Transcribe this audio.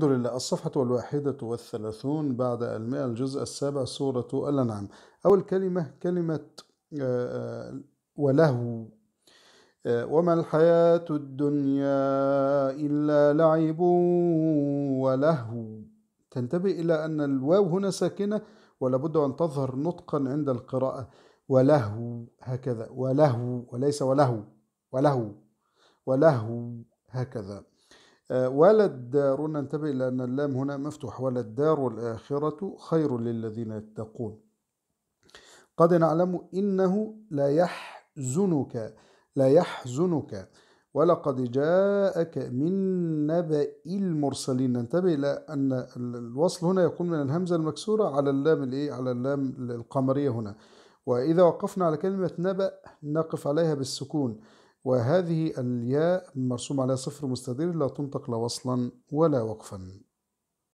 الحمد لله الصفحة الواحدة والثلاثون بعد المئة الجزء السابع سورة الأنعام أول كلمة كلمة آه، آه، وله آه، وما الحياة الدنيا إلا لعب ولهو تنتبه إلى أن الواو هنا ساكنة ولابد أن تظهر نطقا عند القراءة ولهو هكذا ولهو وليس ولهو ولهو ولهو هكذا ولد دار ننتبه إلى أن اللام هنا مفتوح دار الآخرة خير للذين يتقون قد نعلم إنه لا يحزنك لا يحزنك ولقد جاءك من نبأ المرسلين ننتبه إلى أن الوصل هنا يكون من الهمزة المكسورة على اللام الإيه على اللام القمرية هنا وإذا وقفنا على كلمة نبأ نقف عليها بالسكون وهذه الياء مرسوم عليها صفر مستدير لا تنطق لا وصلا ولا وقفا